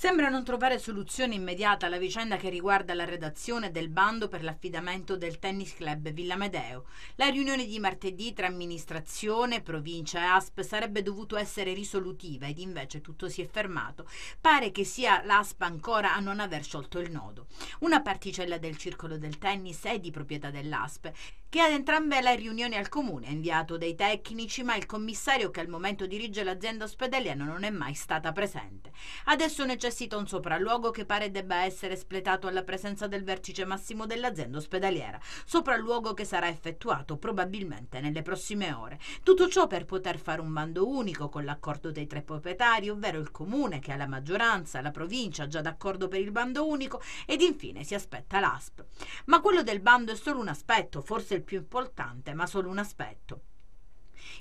Sembra non trovare soluzione immediata alla vicenda che riguarda la redazione del bando per l'affidamento del tennis club Villa Medeo. La riunione di martedì tra amministrazione, provincia e ASP sarebbe dovuto essere risolutiva ed invece tutto si è fermato. Pare che sia l'ASP ancora a non aver sciolto il nodo. Una particella del circolo del tennis è di proprietà dell'ASP che ad entrambe le riunioni al comune ha inviato dei tecnici, ma il commissario che al momento dirige l'azienda ospedaliana non è mai stata presente. Adesso necessita necessita un sopralluogo che pare debba essere espletato alla presenza del vertice massimo dell'azienda ospedaliera, sopralluogo che sarà effettuato probabilmente nelle prossime ore. Tutto ciò per poter fare un bando unico con l'accordo dei tre proprietari, ovvero il comune che ha la maggioranza, la provincia già d'accordo per il bando unico ed infine si aspetta l'ASP. Ma quello del bando è solo un aspetto, forse il più importante, ma solo un aspetto.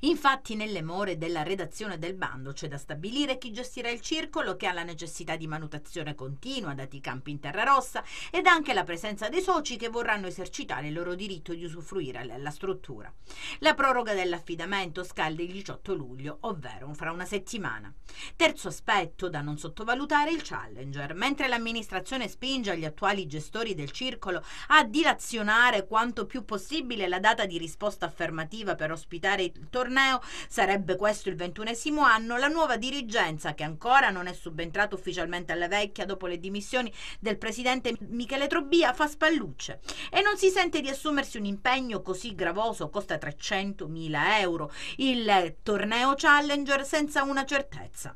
Infatti nelle more della redazione del bando c'è da stabilire chi gestirà il circolo che ha la necessità di manutenzione continua, dati i campi in terra rossa, ed anche la presenza dei soci che vorranno esercitare il loro diritto di usufruire della struttura. La proroga dell'affidamento scalda il 18 luglio, ovvero fra una settimana. Terzo aspetto da non sottovalutare il challenger. Mentre l'amministrazione spinge agli attuali gestori del circolo a dilazionare quanto più possibile la data di risposta affermativa per ospitare il torneo, sarebbe questo il ventunesimo anno, la nuova dirigenza, che ancora non è subentrata ufficialmente alla vecchia dopo le dimissioni del presidente Michele Trobbia, fa spallucce e non si sente di assumersi un impegno così gravoso, costa 300.000 euro, il torneo Challenger senza una certezza.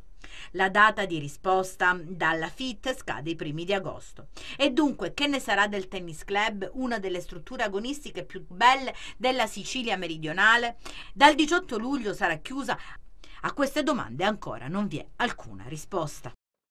La data di risposta dalla FIT scade i primi di agosto. E dunque, che ne sarà del tennis club, una delle strutture agonistiche più belle della Sicilia meridionale? Dal 18 luglio sarà chiusa a queste domande ancora non vi è alcuna risposta.